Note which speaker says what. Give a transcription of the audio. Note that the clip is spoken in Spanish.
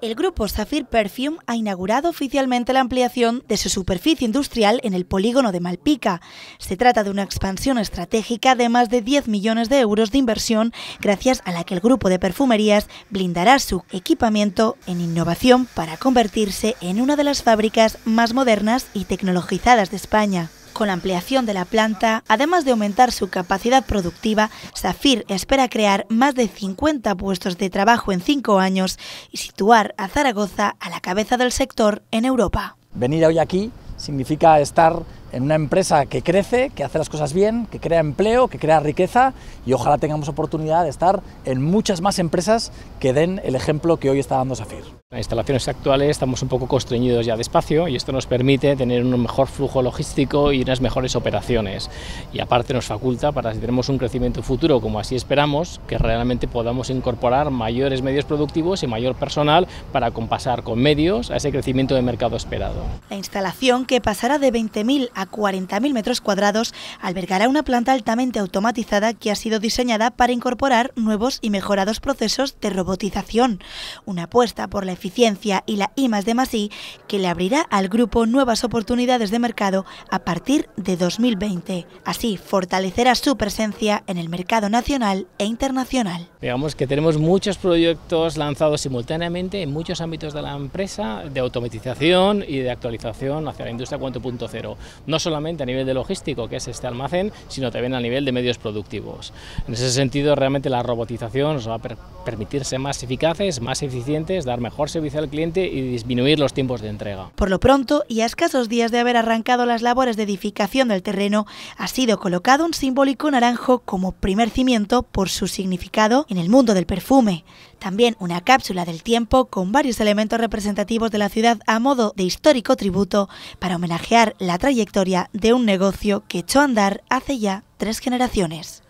Speaker 1: El grupo Safir Perfume ha inaugurado oficialmente la ampliación de su superficie industrial en el polígono de Malpica. Se trata de una expansión estratégica de más de 10 millones de euros de inversión, gracias a la que el grupo de perfumerías blindará su equipamiento en innovación para convertirse en una de las fábricas más modernas y tecnologizadas de España. Con la ampliación de la planta, además de aumentar su capacidad productiva, Safir espera crear más de 50 puestos de trabajo en cinco años y situar a Zaragoza a la cabeza del sector en Europa.
Speaker 2: Venir hoy aquí significa estar en una empresa que crece, que hace las cosas bien, que crea empleo, que crea riqueza y ojalá tengamos oportunidad de estar en muchas más empresas que den el ejemplo que hoy está dando Safir.
Speaker 3: Las instalaciones actuales estamos un poco constreñidos ya de espacio y esto nos permite tener un mejor flujo logístico y unas mejores operaciones. Y aparte nos faculta para si tenemos un crecimiento futuro como así esperamos, que realmente podamos incorporar mayores medios productivos y mayor personal para compasar con medios a ese crecimiento de mercado esperado.
Speaker 1: La instalación, que pasará de 20.000 a 40.000 metros cuadrados, albergará una planta altamente automatizada que ha sido diseñada para incorporar nuevos y mejorados procesos de robotización. Una apuesta por la eficiencia y la I de más I, que le abrirá al grupo nuevas oportunidades de mercado a partir de 2020. Así fortalecerá su presencia en el mercado nacional e internacional.
Speaker 3: Digamos que tenemos muchos proyectos lanzados simultáneamente en muchos ámbitos de la empresa, de automatización y de actualización hacia la industria 4.0, no solamente a nivel de logístico, que es este almacén, sino también a nivel de medios productivos. En ese sentido, realmente la robotización nos va a permitir ser más eficaces, más eficientes, dar mejor servicio al cliente y disminuir los tiempos de entrega.
Speaker 1: Por lo pronto, y a escasos días de haber arrancado las labores de edificación del terreno, ha sido colocado un simbólico naranjo como primer cimiento por su significado en el mundo del perfume. También una cápsula del tiempo con varios elementos representativos de la ciudad a modo de histórico tributo para homenajear la trayectoria de un negocio que echó a andar hace ya tres generaciones.